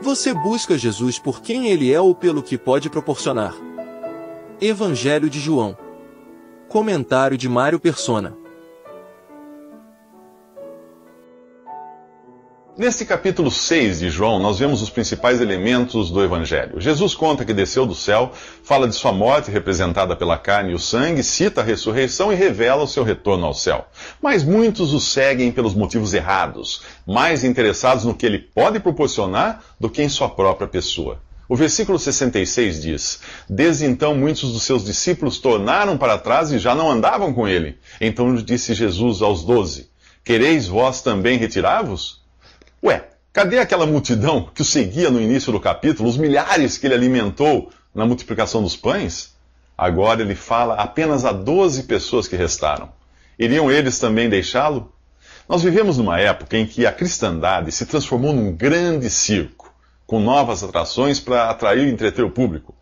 Você busca Jesus por quem ele é ou pelo que pode proporcionar. Evangelho de João. Comentário de Mário Persona. Neste capítulo 6 de João, nós vemos os principais elementos do Evangelho. Jesus conta que desceu do céu, fala de sua morte, representada pela carne e o sangue, cita a ressurreição e revela o seu retorno ao céu. Mas muitos o seguem pelos motivos errados, mais interessados no que ele pode proporcionar do que em sua própria pessoa. O versículo 66 diz: Desde então muitos dos seus discípulos tornaram para trás e já não andavam com ele. Então disse Jesus aos doze: Quereis vós também retirar-vos? Ué, cadê aquela multidão que o seguia no início do capítulo, os milhares que ele alimentou na multiplicação dos pães? Agora ele fala apenas a 12 pessoas que restaram. Iriam eles também deixá-lo? Nós vivemos numa época em que a cristandade se transformou num grande circo, com novas atrações para atrair e entreter o público.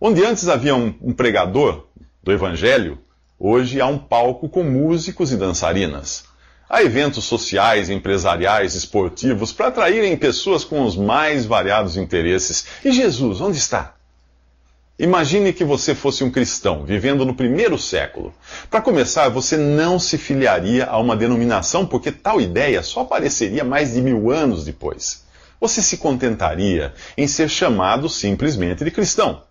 Onde antes havia um, um pregador do evangelho, hoje há um palco com músicos e dançarinas a eventos sociais, empresariais, esportivos, para atraírem pessoas com os mais variados interesses. E Jesus, onde está? Imagine que você fosse um cristão, vivendo no primeiro século. Para começar, você não se filiaria a uma denominação, porque tal ideia só apareceria mais de mil anos depois. Você se contentaria em ser chamado simplesmente de cristão.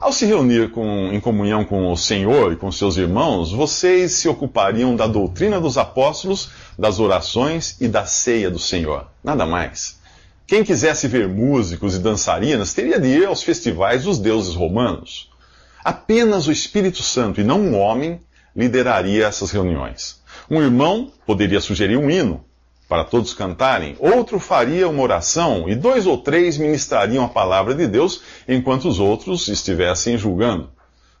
Ao se reunir com, em comunhão com o Senhor e com seus irmãos, vocês se ocupariam da doutrina dos apóstolos, das orações e da ceia do Senhor. Nada mais. Quem quisesse ver músicos e dançarinas teria de ir aos festivais dos deuses romanos. Apenas o Espírito Santo e não um homem lideraria essas reuniões. Um irmão poderia sugerir um hino, para todos cantarem, outro faria uma oração e dois ou três ministrariam a palavra de Deus enquanto os outros estivessem julgando.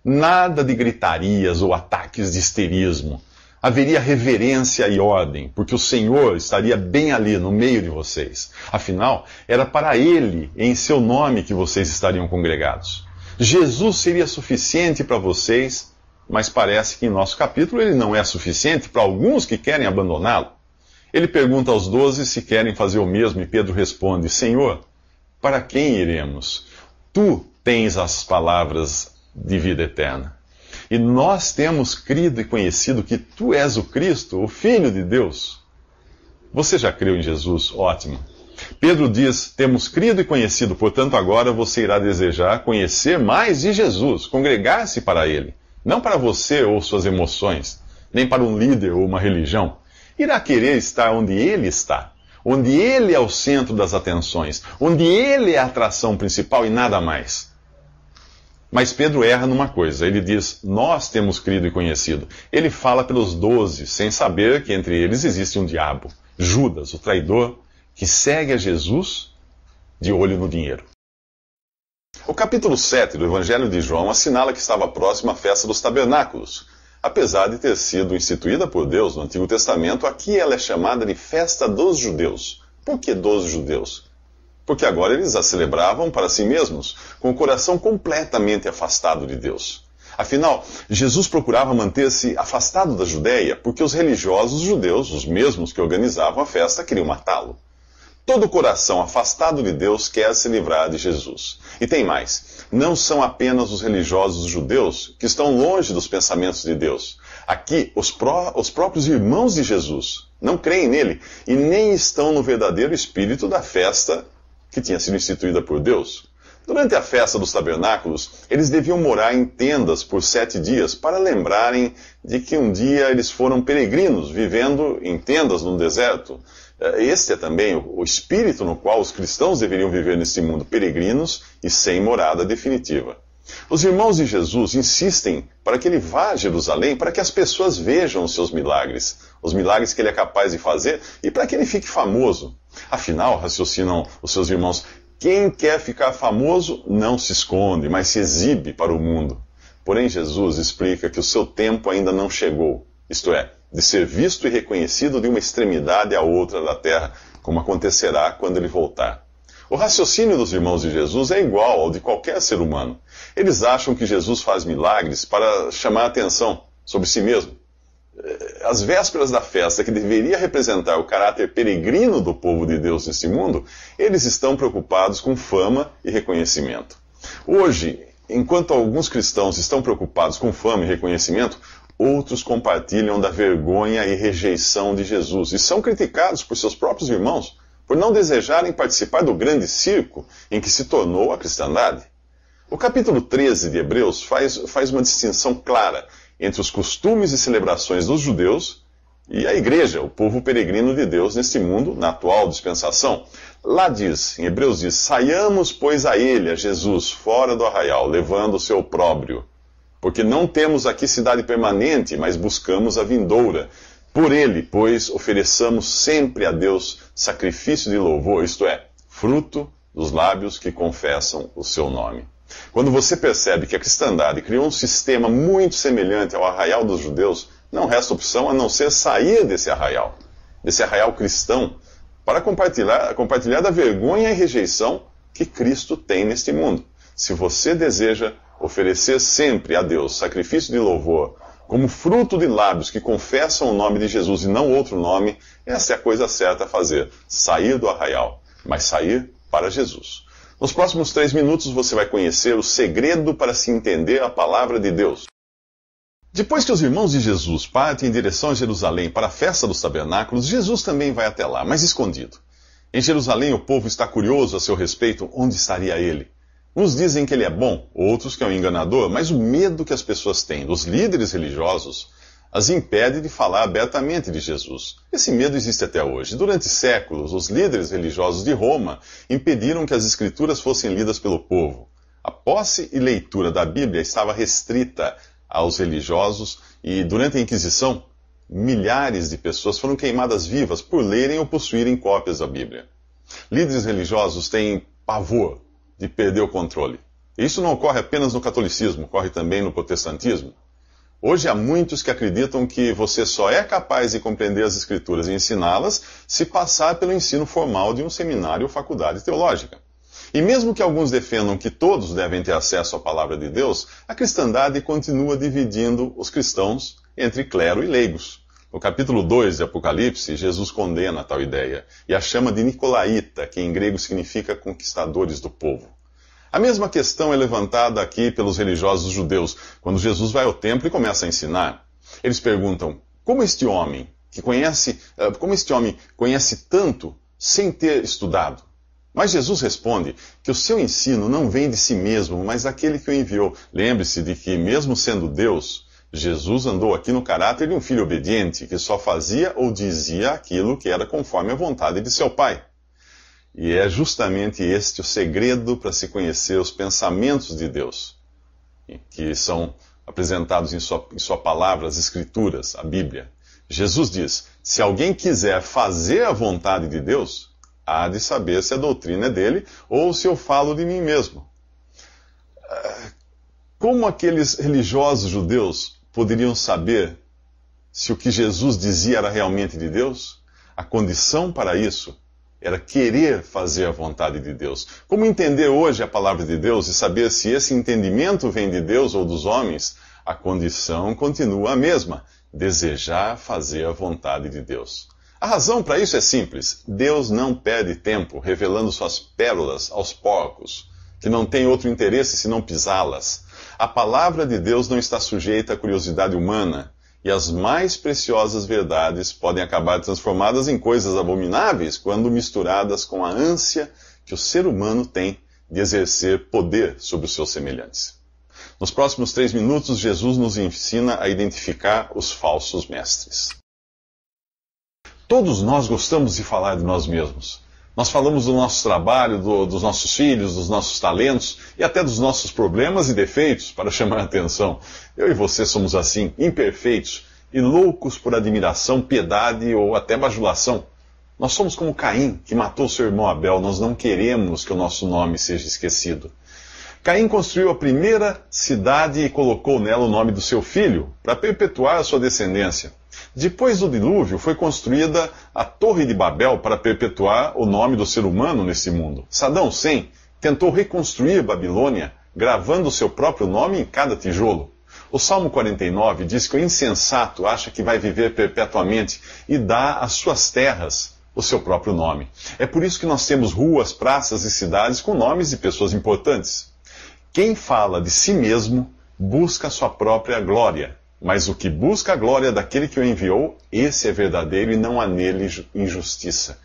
Nada de gritarias ou ataques de histerismo. Haveria reverência e ordem, porque o Senhor estaria bem ali no meio de vocês. Afinal, era para Ele, em seu nome, que vocês estariam congregados. Jesus seria suficiente para vocês, mas parece que em nosso capítulo ele não é suficiente para alguns que querem abandoná-lo. Ele pergunta aos doze se querem fazer o mesmo, e Pedro responde: Senhor, para quem iremos? Tu tens as palavras de vida eterna. E nós temos crido e conhecido que tu és o Cristo, o Filho de Deus. Você já creu em Jesus? Ótimo. Pedro diz: Temos crido e conhecido, portanto, agora você irá desejar conhecer mais de Jesus, congregar-se para ele, não para você ou suas emoções, nem para um líder ou uma religião irá querer estar onde ele está, onde ele é o centro das atenções, onde ele é a atração principal e nada mais. Mas Pedro erra numa coisa. Ele diz: Nós temos crido e conhecido. Ele fala pelos doze, sem saber que entre eles existe um diabo, Judas, o traidor, que segue a Jesus de olho no dinheiro. O capítulo 7 do Evangelho de João assinala que estava próxima a festa dos tabernáculos Apesar de ter sido instituída por Deus no Antigo Testamento, aqui ela é chamada de Festa dos Judeus. Por que dos judeus? Porque agora eles a celebravam para si mesmos, com o coração completamente afastado de Deus. Afinal, Jesus procurava manter-se afastado da Judéia, porque os religiosos judeus, os mesmos que organizavam a festa, queriam matá-lo. Todo coração afastado de Deus quer se livrar de Jesus. E tem mais: não são apenas os religiosos judeus que estão longe dos pensamentos de Deus. Aqui, os, pró os próprios irmãos de Jesus não creem nele e nem estão no verdadeiro espírito da festa que tinha sido instituída por Deus. Durante a festa dos tabernáculos, eles deviam morar em tendas por sete dias para lembrarem de que um dia eles foram peregrinos, vivendo em tendas no deserto. É, este é também o espírito no qual os cristãos deveriam viver neste mundo, peregrinos e sem morada definitiva. Os irmãos de Jesus insistem para que ele vá a Jerusalém, para que as pessoas vejam os seus milagres, os milagres que ele é capaz de fazer e para que ele fique famoso. Afinal, raciocinam os seus irmãos, quem quer ficar famoso não se esconde, mas se exibe para o mundo. Porém, Jesus explica que o seu tempo ainda não chegou, isto é, de ser visto e reconhecido de uma extremidade à outra da terra, como acontecerá quando ele voltar. O raciocínio dos irmãos de Jesus é igual ao de qualquer ser humano. Eles acham que Jesus faz milagres para chamar a atenção sobre si mesmo. As eh, vésperas da festa, que deveria representar o caráter peregrino do povo de Deus neste mundo, eles estão preocupados com fama e reconhecimento. Hoje, enquanto alguns cristãos estão preocupados com fama e reconhecimento, outros compartilham da vergonha e rejeição de Jesus e são criticados por seus próprios irmãos por não desejarem participar do grande circo em que se tornou a cristandade. O capítulo 13 de Hebreus faz, faz uma distinção clara entre os costumes e celebrações dos judeus e a igreja, o povo peregrino de Deus neste mundo, na atual dispensação. Lá diz, em Hebreus diz: saiamos, pois, a ele, a Jesus, fora do arraial, levando o seu próprio porque não temos aqui cidade permanente, mas buscamos a vindoura. Por ele, pois, ofereçamos sempre a Deus sacrifício de louvor, isto é, fruto dos lábios que confessam o seu nome. Quando você percebe que a cristandade criou um sistema muito semelhante ao arraial dos judeus, não resta opção a não ser sair desse arraial, desse arraial cristão, para compartilhar, compartilhar da vergonha e rejeição que Cristo tem neste mundo. Se você deseja oferecer sempre a Deus sacrifício de louvor como fruto de lábios que confessam o nome de Jesus e não outro nome, essa é a coisa certa a fazer: sair do arraial, mas sair para Jesus. Nos próximos três minutos você vai conhecer o segredo para se entender a palavra de Deus. Depois que os irmãos de Jesus partem em direção a Jerusalém para a festa dos tabernáculos, Jesus também vai até lá, mas escondido. Em Jerusalém, o povo está curioso a seu respeito onde estaria ele. Uns dizem que ele é bom, outros que é um enganador, mas o medo que as pessoas têm dos líderes religiosos as impede de falar abertamente de Jesus. Esse medo existe até hoje. Durante séculos, os líderes religiosos de Roma impediram que as escrituras fossem lidas pelo povo. A posse e leitura da Bíblia estava restrita aos religiosos e, durante a Inquisição, milhares de pessoas foram queimadas vivas por lerem ou possuírem cópias da Bíblia. Líderes religiosos têm pavor de perder o controle. Isso não ocorre apenas no catolicismo, ocorre também no protestantismo. Hoje há muitos que acreditam que você só é capaz de compreender as Escrituras e ensiná-las se passar pelo ensino formal de um seminário ou faculdade teológica. E mesmo que alguns defendam que todos devem ter acesso à palavra de Deus, a cristandade continua dividindo os cristãos entre clero e leigos. No capítulo 2 de Apocalipse, Jesus condena tal ideia e a chama de Nicolaíta, que em grego significa conquistadores do povo. A mesma questão é levantada aqui pelos religiosos judeus, quando Jesus vai ao templo e começa a ensinar. Eles perguntam: como este homem que conhece, eh, como este homem conhece tanto sem ter estudado? Mas Jesus responde que o seu ensino não vem de si mesmo, mas daquele que o enviou. Lembre-se de que, mesmo sendo Deus, Jesus andou aqui no caráter de um filho obediente, que só fazia ou dizia aquilo que era conforme a vontade de seu pai. E é justamente este o segredo para se conhecer os pensamentos de Deus, que são apresentados em sua, em sua palavra, as Escrituras, a Bíblia. Jesus diz: se alguém quiser fazer a vontade de Deus, há de saber se a doutrina é dele ou se eu falo de mim mesmo. Ah, como aqueles religiosos judeus poderiam saber se o que Jesus dizia era realmente de Deus? A condição para isso era querer fazer a vontade de Deus. Como entender hoje a palavra de Deus e saber se esse entendimento vem de Deus ou dos homens? A condição continua a mesma: desejar fazer a vontade de Deus. A razão para isso é simples: Deus não perde tempo revelando suas pérolas aos porcos, que não têm outro interesse senão pisá-las. A palavra de Deus não está sujeita à curiosidade humana, e as mais preciosas verdades podem acabar transformadas em coisas abomináveis quando misturadas com a ânsia que o ser humano tem de exercer poder sobre os seus semelhantes. Nos próximos três minutos, Jesus nos ensina a identificar os falsos mestres. Todos nós gostamos de falar de nós mesmos. Nós falamos do nosso trabalho, do, dos nossos filhos, dos nossos talentos e até dos nossos problemas e defeitos para chamar a atenção. Eu e você somos assim, imperfeitos e loucos por admiração, piedade ou até bajulação. Nós somos como Caim, que matou seu irmão Abel. Nós não queremos que o nosso nome seja esquecido. Caim construiu a primeira cidade e colocou nela o nome do seu filho, para perpetuar a sua descendência. Depois do dilúvio, foi construída a Torre de Babel para perpetuar o nome do ser humano nesse mundo. Sadão Sem tentou reconstruir Babilônia, gravando seu próprio nome em cada tijolo. O Salmo 49 diz que o insensato acha que vai viver perpetuamente e dá às suas terras o seu próprio nome. É por isso que nós temos ruas, praças e cidades com nomes de pessoas importantes. Quem fala de si mesmo busca a sua própria glória, mas o que busca a glória daquele que o enviou, esse é verdadeiro e não há nele injustiça.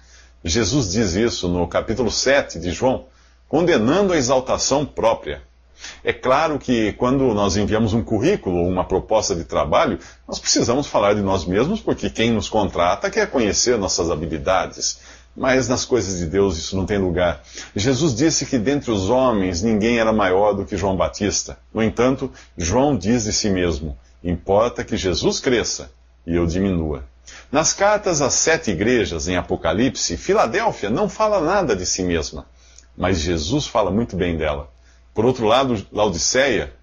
Jesus diz isso no capítulo 7 de João, condenando a exaltação própria. É claro que quando nós enviamos um currículo ou uma proposta de trabalho, nós precisamos falar de nós mesmos, porque quem nos contrata quer conhecer nossas habilidades, mas nas coisas de Deus isso não tem lugar. Jesus disse que dentre os homens ninguém era maior do que João Batista. No entanto, João diz de si mesmo: Importa que Jesus cresça e eu diminua. Nas cartas às sete igrejas em Apocalipse, Filadélfia não fala nada de si mesma, mas Jesus fala muito bem dela. Por outro lado, Laodiceia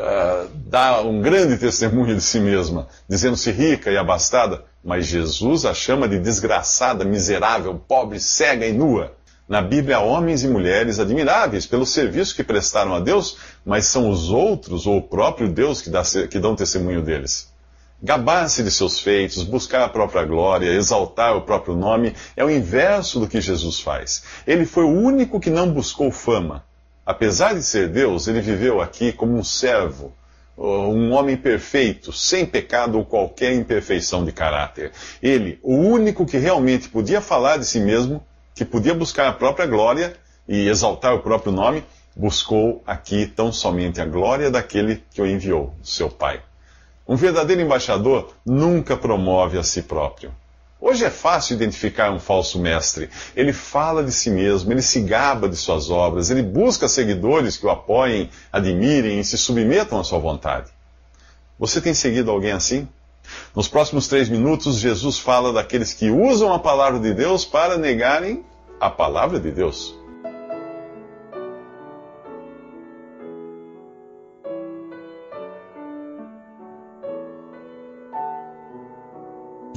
eh, dá um grande testemunho de si mesma, dizendo-se rica e abastada, mas Jesus a chama de desgraçada, miserável, pobre, cega e nua. Na Bíblia há homens e mulheres admiráveis pelo serviço que prestaram a Deus, mas são os outros ou o próprio Deus que, dá, que dão testemunho deles. Gabar-se de seus feitos, buscar a própria glória, exaltar o próprio nome, é o inverso do que Jesus faz. Ele foi o único que não buscou fama, Apesar de ser Deus, ele viveu aqui como um servo, um homem perfeito, sem pecado ou qualquer imperfeição de caráter. Ele, o único que realmente podia falar de si mesmo, que podia buscar a própria glória e exaltar o próprio nome, buscou aqui tão somente a glória daquele que o enviou, seu Pai. Um verdadeiro embaixador nunca promove a si próprio. Hoje é fácil identificar um falso mestre. Ele fala de si mesmo, ele se gaba de suas obras, ele busca seguidores que o apoiem, admirem e se submetam à sua vontade. Você tem seguido alguém assim? Nos próximos três minutos, Jesus fala daqueles que usam a palavra de Deus para negarem a palavra de Deus.